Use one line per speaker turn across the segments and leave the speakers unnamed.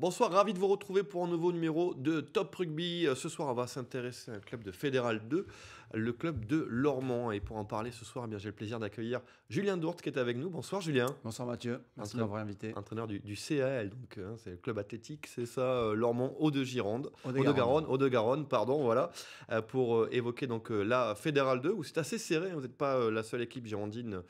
Bonsoir, ravi de vous retrouver pour un nouveau numéro de Top Rugby. Euh, ce soir, on va s'intéresser à un club de Fédéral 2, le club de Lormont. Et pour en parler ce soir, eh bien j'ai le plaisir d'accueillir Julien Dourte qui est avec nous. Bonsoir Julien. Bonsoir Mathieu, merci de m'avoir invité. Entraîneur du, du donc hein, c'est le club athlétique, c'est ça, euh, lormont Haut-de-Gironde, Haut-de-Garonne, Haut-de-Garonne, pardon, voilà, euh, pour évoquer donc la Fédéral 2 où c'est assez serré, hein. vous n'êtes pas la seule équipe girondine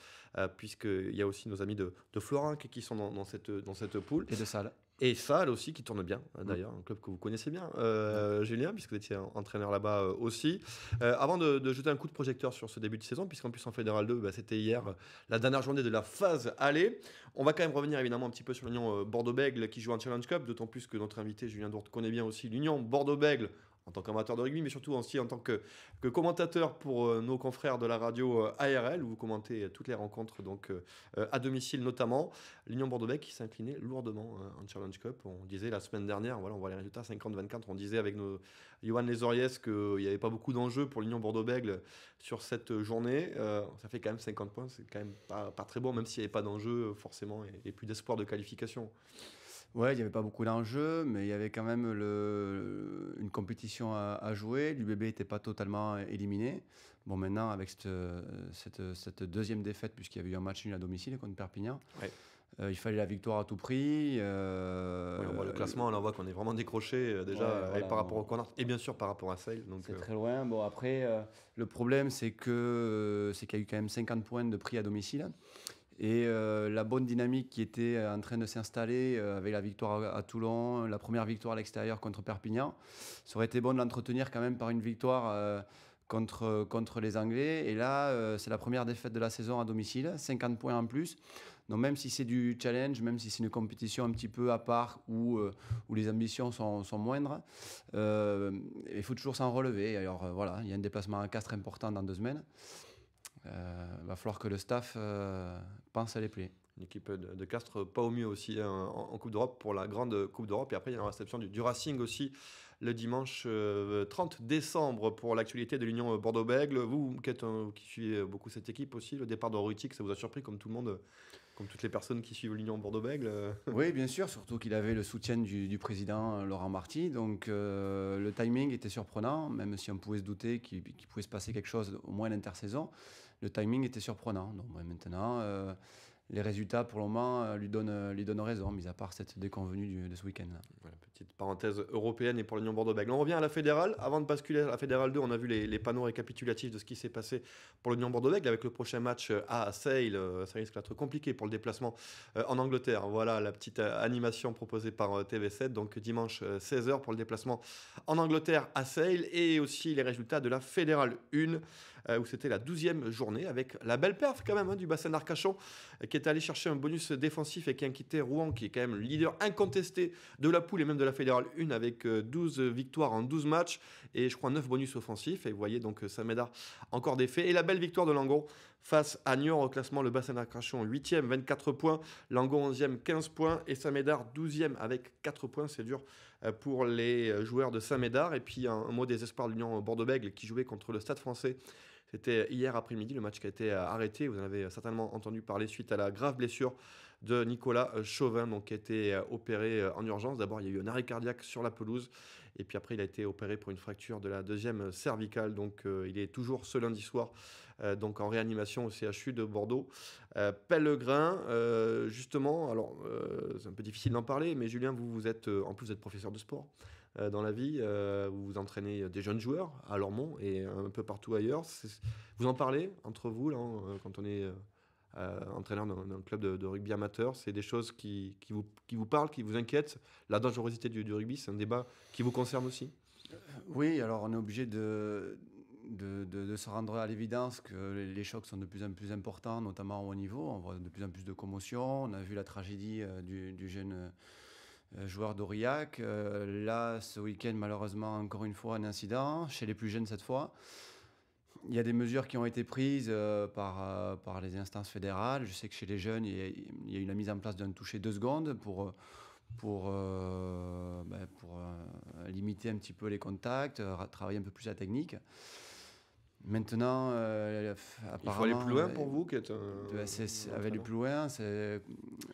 puisqu'il y a aussi nos amis de, Florin qui sont dans, cette, dans cette poule. Et de Salle. Et Fall aussi, qui tourne bien, mm. d'ailleurs, un club que vous connaissez bien, euh, Julien, puisque vous étiez entraîneur là-bas euh, aussi. Euh, avant de, jeter un coup de projecteur sur ce début de saison, puisqu'en plus en Fédéral 2, bah, c'était hier la dernière journée de la phase aller, on va quand même revenir évidemment un petit peu sur l'Union Bordeaux-Bègle qui joue en Challenge Cup, d'autant plus que notre invité Julien Dourde connaît bien aussi l'Union Bordeaux-Bègle en tant qu'amateur de rugby, mais surtout aussi en tant que, commentateur pour euh, nos confrères de la radio euh, ARL, où vous commentez euh, toutes les rencontres donc, à domicile notamment. L'Union bordeaux qui s'inclinait lourdement en Challenge Cup. On disait la semaine dernière, voilà, on voit les résultats 50-24, on disait avec nos Johan Lesories qu'il n'y avait pas beaucoup d'enjeux pour l'Union bordeaux sur cette journée. ça fait quand même 50 points, c'est quand même pas, pas, très bon, même s'il n'y avait pas d'enjeu forcément et, et plus d'espoir de qualification.
Ouais, il n'y avait pas beaucoup d'enjeux, mais il y avait quand même le, une compétition à, jouer. L'UBB n'était pas totalement éliminé. Bon, maintenant, avec cette, cette, deuxième défaite, puisqu'il y avait eu un match nul à domicile contre Perpignan, euh, il fallait la victoire à tout prix. Euh, on voit le classement, on voit qu'on est vraiment décroché euh, déjà par rapport au corner et bien sûr par rapport à Sale. C'est très loin. Bon, après, le problème, c'est qu'il y a eu quand même 50 points de prix à domicile. Et euh, la bonne dynamique qui était euh, en train de s'installer euh, avec la victoire à Toulon, la première victoire à l'extérieur contre Perpignan, ça aurait été bon de l'entretenir quand même par une victoire contre, contre les Anglais. Et là, c'est la première défaite de la saison à domicile, 50 points en plus. Donc même si c'est du challenge, même si c'est une compétition un petit peu à part où, où les ambitions sont, sont moindres, il faut toujours s'en relever. Alors voilà, il y a un déplacement à Castres important dans deux semaines. Il euh, va falloir que le staff euh, pense à les plier une équipe de, Castres pas au mieux aussi hein, en,
Coupe d'Europe pour la grande Coupe d'Europe. Et après, il y a la réception du, du Racing aussi le dimanche 30 euh, décembre pour l'actualité de l'Union Bordeaux-Bègle. Vous, qui, suivez beaucoup cette équipe aussi, le départ de ça vous a surpris comme tout le monde, comme toutes les personnes qui suivent l'Union Bordeaux-Bègle Oui,
bien sûr, surtout qu'il avait le soutien du, président Laurent Marty. Donc le timing était surprenant, même si on pouvait se douter qu'il pouvait se passer quelque chose au moins l'intersaison le timing était surprenant. maintenant, euh, les résultats pour le moment euh, euh, lui donnent, raison, mis à part cette déconvenue de ce week-end-là. Voilà,
petite parenthèse européenne et pour l'Union Bordeaux-Bègles. On revient à la fédérale. Avant de basculer à la fédérale 2, on a vu les, panneaux récapitulatifs de ce qui s'est passé pour l'Union Bordeaux-Bègles avec le prochain match à Sale. Ça risque d'être compliqué pour le déplacement en Angleterre. Voilà la petite animation proposée par TV7. Donc dimanche 16h pour le déplacement en Angleterre à Sale et aussi les résultats de la fédérale 1. Euh, où c'était la 12e journée, avec la belle perf quand même hein, du bassin d'Arcachon, euh, qui est allé chercher un bonus défensif et qui a quitté Rouen, qui est quand même le leader incontesté de la poule et même de la fédérale 1, avec 12 euh, victoires en 12 matchs et je crois 9 bonus offensifs. Et vous voyez donc Saint-Médard encore des faits. Et la belle victoire de Langon face à Niort au classement, le bassin d'Arcachon 8e, 24 points, Langon 11e, 15 points et Saint-Médard 12e avec 4 points. C'est dur pour les joueurs de Saint-Médard. Et puis un, mot des espoirs de l'Union bordeaux qui jouait contre le Stade français c'était hier après-midi le match qui a été euh, arrêté. Vous en avez euh, certainement entendu parler suite à la grave blessure de Nicolas euh, Chauvin, donc qui a été opéré en urgence. D'abord, il y a eu un arrêt cardiaque sur la pelouse, et puis après, il a été opéré pour une fracture de la deuxième cervicale. Donc, il est toujours ce lundi soir, donc en réanimation au CHU de Bordeaux. Pellegrin, justement, alors c'est un peu difficile d'en parler, mais Julien, vous, vous êtes en plus, vous êtes professeur de sport. Euh, dans la vie. Euh, vous entraînez euh, des jeunes joueurs à Lormont et un peu partout ailleurs. Vous en parlez entre vous là, hein, quand on est entraîneur d'un club de, rugby amateur. C'est des choses qui, vous, qui vous parlent,
qui vous inquiètent. La dangerosité du, rugby, c'est un débat qui vous concerne aussi. Oui, alors on est obligé de, de, se rendre à l'évidence que les, chocs sont de plus en plus importants, notamment au haut niveau. On voit de plus en plus de commotions. On a vu la tragédie du, du, jeune euh, joueur d'Aurillac. Euh, là, ce week-end, malheureusement, encore une fois, un incident, chez les plus jeunes cette fois. Il y a des mesures qui ont été prises euh, par, par les instances fédérales. Je sais que chez les jeunes, il y a, eu la mise en place d'un toucher deux secondes pour, pour, ben, pour limiter un petit peu les contacts, travailler un peu plus la technique. Maintenant, apparemment, euh, il faut aller plus loin pour vous, qui est euh, c'est, plus loin, c'est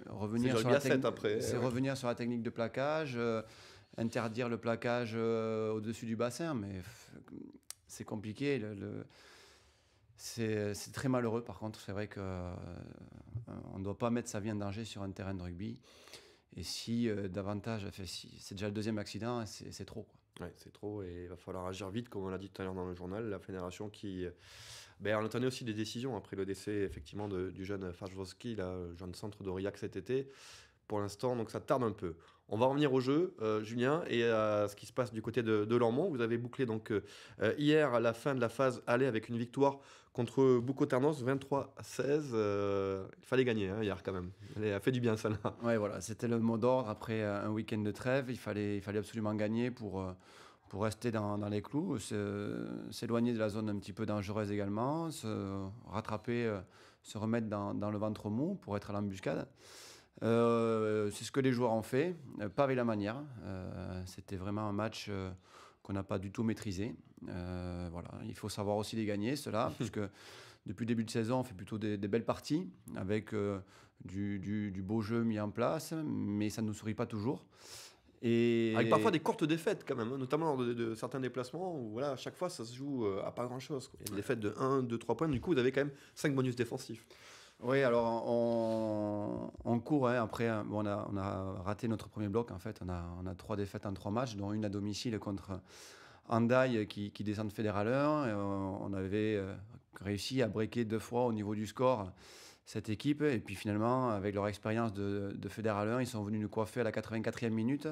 revenir sur la technique. C'est revenir sur la technique de plaquage, euh, interdire le plaquage au-dessus du bassin, mais c'est compliqué. Le, C'est, très malheureux. Par contre, c'est vrai qu'on ne doit pas mettre sa vie en danger sur un terrain de rugby. Et si davantage, si, c'est déjà le deuxième accident, c'est, trop. Quoi. Ouais, c'est trop et il va falloir agir
vite, comme on l'a dit tout à l'heure dans le journal. La fédération qui. Euh, ben, on attendait aussi des décisions après le décès effectivement du jeune Fajwowski, le jeune centre d'Aurillac cet été pour l'instant, donc ça tarde un peu. On va revenir au jeu, euh, Julien, et à ce qui se passe du côté de, Lormont. Vous avez bouclé donc euh, euh, hier à la fin de la phase aller avec une victoire contre Ternos, 23-16.
il fallait gagner hein, hier quand même. Elle a fait du bien ça là. Ouais, voilà, c'était le mot d'ordre après un week-end de trêve. Il fallait, il fallait absolument gagner pour. pour rester dans, les clous, s'éloigner de la zone un petit peu dangereuse également, se rattraper, se remettre dans, dans le ventre mou pour être à l'embuscade. Euh, c'est ce que les joueurs ont fait, euh, pas avec la manière. Euh, c'était vraiment un match qu'on n'a pas du tout maîtrisé. voilà, il faut savoir aussi les gagner, cela, puisque depuis le début de saison, on fait plutôt des, belles parties avec du, beau jeu mis en place, mais ça ne nous sourit pas toujours. Et... Avec parfois des
courtes défaites quand même, hein, notamment lors de, certains déplacements où voilà, à chaque fois ça se joue à pas grand chose. Il y a des défaites de 1, 2, 3 points, du coup vous avez quand même 5 bonus défensifs.
Oui, alors on, court. Hein, après, hein, on, a, raté notre premier bloc. En fait, on a, trois défaites en trois matchs, dont une à domicile contre Andai euh, qui, descend de Fédéraleur. Et on avait euh, réussi à breaker deux fois au niveau du score cette équipe. Et puis finalement, avec leur expérience de, de ils sont venus nous coiffer à la 84e minute.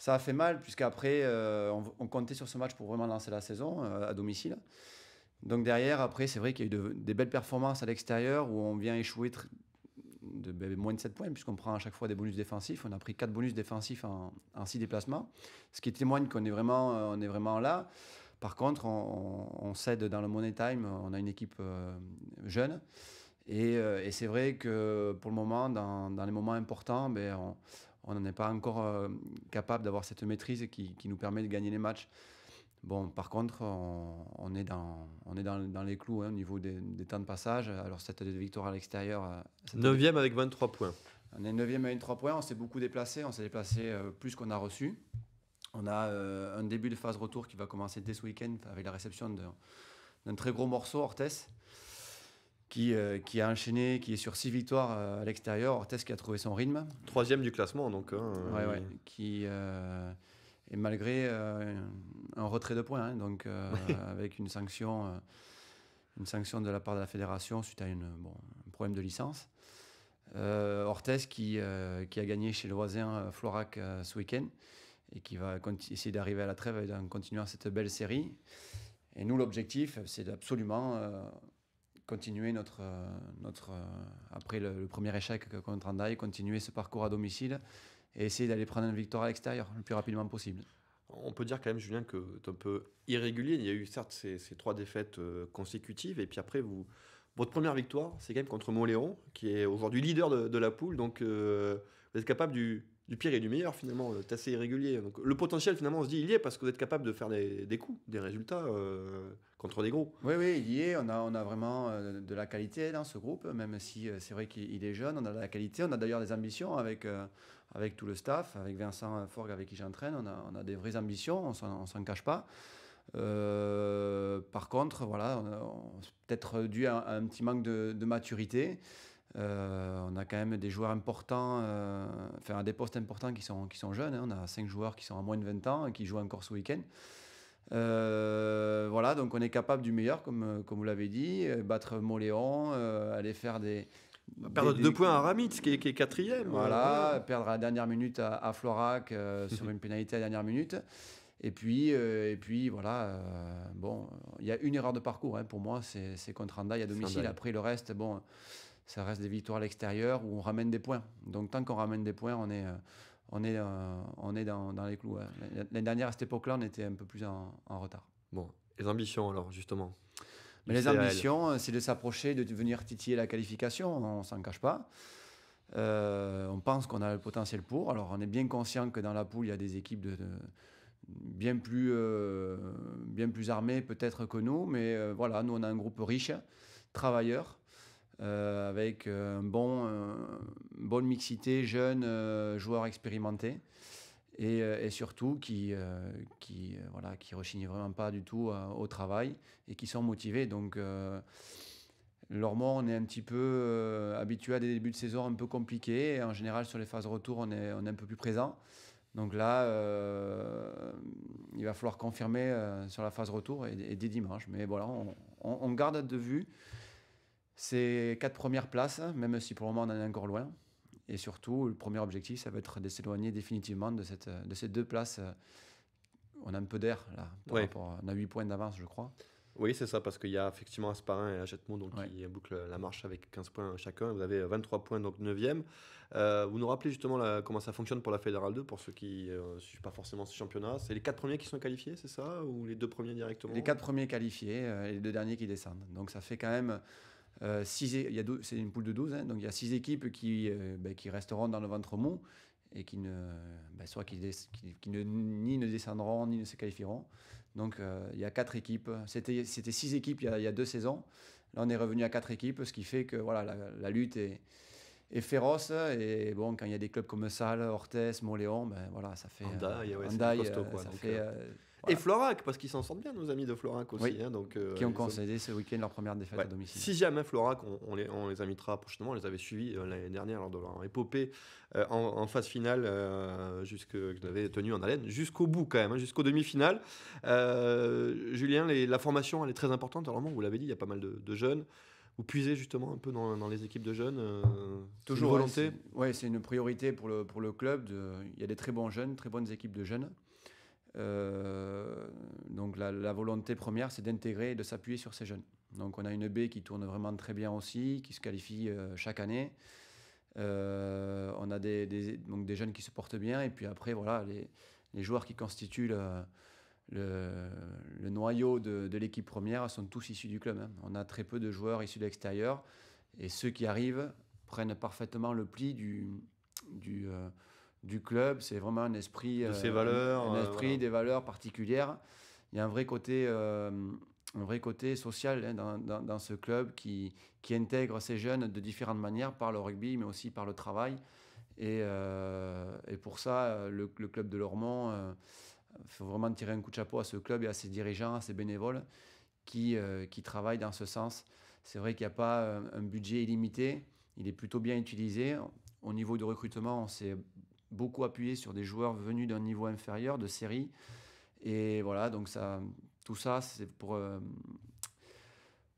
Ça a fait mal, puisqu'après, après, euh, on, comptait sur ce match pour vraiment lancer la saison à domicile. Donc derrière, après, c'est vrai qu'il y a eu des belles performances à l'extérieur où on vient échouer de, ben, moins de 7 points, puisqu'on prend à chaque fois des bonus défensifs. On a pris 4 bonus défensifs en, 6 déplacements, ce qui témoigne qu'on est vraiment, euh, on est vraiment là. Par contre, on, cède dans le Money Time, on a une équipe euh, jeune. Euh, et, c'est vrai que pour le moment, dans, les moments importants, ben, on n'en est pas encore capable d'avoir cette maîtrise qui, nous permet de gagner les matchs. Bon, par contre, on, est, dans, les clous hein, au niveau des, temps de passage. Alors, cette victoire à l'extérieur. 9 euh, e avec 23 points. On est 9 e avec 23 points. On s'est beaucoup déplacé. On s'est déplacé euh, plus qu'on a reçu. On a euh, un début de phase retour qui va commencer dès ce week-end avec la réception d'un très gros morceau, Ortez, qui, a enchaîné, qui est sur six victoires à l'extérieur. Ortez qui a trouvé son rythme. Troisième du classement, donc. Oui, hein, oui. qui et malgré euh, un retrait de points, hein, donc euh, avec une sanction, euh, une sanction de la part de la fédération suite à une, un problème de licence. Ortez qui, qui a gagné chez le voisin Florac ce week-end et qui va essayer d'arriver à la trêve en continuant cette belle série. Et nous, l'objectif, c'est absolument continuer notre, notre après le, premier échec contre Andaï, continuer ce parcours à domicile et essayer d'aller prendre une victoire à l'extérieur le plus rapidement possible.
On peut dire quand même, Julien, que c'est un peu irrégulier. Il y a eu certes ces, trois défaites euh, consécutives, et puis après, vous, votre première victoire, c'est quand même contre Montléon qui est aujourd'hui leader de, la poule. Donc, euh, vous êtes capable du, du pire et du meilleur finalement, c'est assez irrégulier. Donc le potentiel finalement on se dit il y est parce que vous êtes capable de faire des, coups, des
résultats euh, contre des gros. Oui oui il y est, on a, on a vraiment euh, de la qualité dans ce groupe, même si euh, c'est vrai qu'il est jeune, on a de la qualité, on a d'ailleurs des ambitions avec, avec tout le staff, avec Vincent Forg avec qui j'entraîne, on a, des vraies ambitions, on s'en cache pas. par contre, voilà, peut-être dû à, un petit manque de, de maturité. Euh, on a quand même des joueurs importants, euh, enfin des postes importants qui sont, qui sont jeunes. Hein. On a cinq joueurs qui sont à moins de 20 ans et qui jouent encore ce week-end. Euh, voilà, donc on est capable du meilleur, comme, comme vous l'avez dit, battre Moléon, aller faire des. Perdre 2 points à Ramitz, qui est, qui est quatrième. Voilà, perdre à la dernière minute à, Florac sur une pénalité à la dernière minute. Et puis, et puis voilà, bon, il y a une erreur de parcours hein, pour moi, c'est contre Randa, il y a domicile. Après le reste, bon ça reste des victoires à l'extérieur où on ramène des points. Donc tant qu'on ramène des points, on est, euh, on est, euh, on est dans, dans les clous. Hein. L'année dernière, à cette époque-là, on était un peu plus en, retard. Bon, les ambitions alors, justement mais les ambitions, euh, c'est de s'approcher, de venir titiller la qualification, on s'en cache pas. on pense qu'on a le potentiel pour. Alors on est bien conscient que dans la poule, il y a des équipes de, bien, plus, bien plus armées peut-être que nous, mais voilà, nous on a un groupe riche, travailleur, euh, avec euh, un bon, une euh, bonne mixité jeunes joueurs expérimentés. Et, surtout qui ne qui, voilà, qui rechignent vraiment pas du tout au travail et qui sont motivés. Donc L'Ormont, on est un petit peu habitué à des débuts de saison un peu compliqués. Et en général, sur les phases retour, on est, on est un peu plus présent. Donc là, il va falloir confirmer sur la phase retour et, et, dès dimanche. Mais voilà, on, on garde de vue ces quatre premières places, hein, même si pour le moment on en est encore loin. Et surtout, le premier objectif, ça va être de s'éloigner définitivement de, cette, de ces deux places. Euh, on a un peu d'air là. on a huit
points d'avance, je crois. Oui, c'est ça, parce qu'il y a effectivement Asparin et Ajetmont donc qui bouclent la marche avec 15 points chacun. Vous avez 23 points, donc 9e. Euh, vous nous rappelez justement comment ça fonctionne pour la
Fédérale 2, pour ceux qui ne euh, suivent pas forcément ce championnat. C'est les quatre premiers qui sont qualifiés, c'est ça Ou les deux premiers directement Les quatre premiers qualifiés et les deux derniers qui descendent. Donc ça fait quand même euh, il c'est une poule de 12, hein. donc il y a 6 équipes qui, euh, ben, qui resteront dans le ventre mou et qui ne, ben, soit qui, qui, ne, ni ne descendront ni ne se qualifieront. Donc euh, il y a 4 équipes. C'était 6 équipes il y, a, 2 deux saisons. Là on est revenu à 4 équipes, ce qui fait que voilà, la, lutte est, est, féroce. Et bon, quand il y a des clubs comme Salle, Orthez, Montléon, ben, voilà, ça fait. ça fait et Florac, parce qu'ils s'en sortent bien, nos amis de Florac aussi. Hein, donc, euh, qui ont concédé ce week-end leur première défaite à domicile. Si
jamais Florac, on, les, on les invitera prochainement, on les avait suivis euh, l'année dernière lors de leur épopée euh, en, phase finale, jusque, que je l'avais tenu en haleine, jusqu'au bout quand même, Jusqu'au hein, jusqu'aux demi-finales. Julien, la formation, elle est très importante. Alors, vous l'avez dit, il y a pas mal de, jeunes vous puisez justement un peu dans,
les équipes de jeunes Toujours volonté Oui, c'est une priorité pour le, pour le club. il y a des très bons jeunes, très bonnes équipes de jeunes. Euh, donc la, volonté première, c'est d'intégrer et de s'appuyer sur ces jeunes. Donc on a une B qui tourne vraiment très bien aussi, qui se qualifie euh, chaque année. Euh, on a des, donc des jeunes qui se portent bien. Et puis après, voilà, les, joueurs qui constituent le, noyau de, l'équipe première sont tous issus du club. Hein. On a très peu de joueurs issus de l'extérieur. Et ceux qui arrivent prennent parfaitement le pli du... du du club. C'est vraiment un esprit. De euh, ses valeurs. Un, euh, esprit, des valeurs particulières. Il y a un vrai côté euh, un vrai côté social hein, dans, ce club qui, qui, intègre ces jeunes de différentes manières par le rugby, mais aussi par le travail. Et, pour ça, le, club de Lormont, il faut vraiment tirer un coup de chapeau à ce club et à ses dirigeants, à ses bénévoles qui, qui travaillent dans ce sens. C'est vrai qu'il n'y a pas un budget illimité, il est plutôt bien utilisé. Au niveau du recrutement, on s'est beaucoup appuyé sur des joueurs venus d'un niveau inférieur de série. Et voilà, donc ça, tout ça, c'est pour, euh,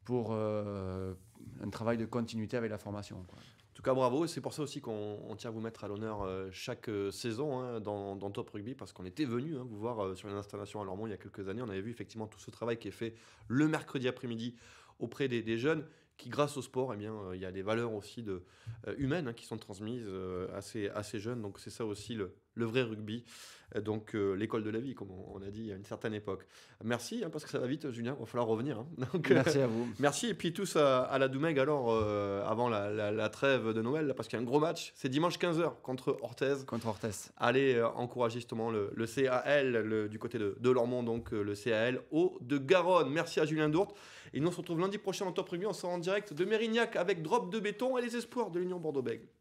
pour euh, un travail de continuité avec la formation. En tout cas, bravo. C'est pour ça aussi qu'on tient à vous mettre à l'honneur euh, chaque saison
hein, dans, dans, Top Rugby, parce qu'on était venu hein, vous voir sur une installation à Lormont il y a quelques années. On avait vu effectivement tout ce travail qui est fait le mercredi après-midi auprès des, des, jeunes qui, grâce au sport, eh bien, euh, il y a des valeurs aussi de, euh, humaines hein, qui sont transmises assez euh, à, jeunes. Donc c'est ça aussi le, le vrai rugby, euh, donc euh, l'école de la vie, comme on, a dit à une certaine époque. Merci, hein, parce que ça va vite, Julien, il va falloir revenir. Hein. merci à vous. Merci, et puis tous à, la Doumègue, alors, euh, avant la, trêve de Noël, parce qu'il y a un gros match, c'est dimanche 15h contre Orthez. Contre Orthez. Allez euh, justement le, CAL du côté de, Lormont, donc le CAL au de Garonne. Merci à Julien Dourte, et nous on se retrouve lundi prochain en Top Rugby, on sera en direct de Mérignac avec Drop de béton et les espoirs de l'Union Bordeaux-Bègles.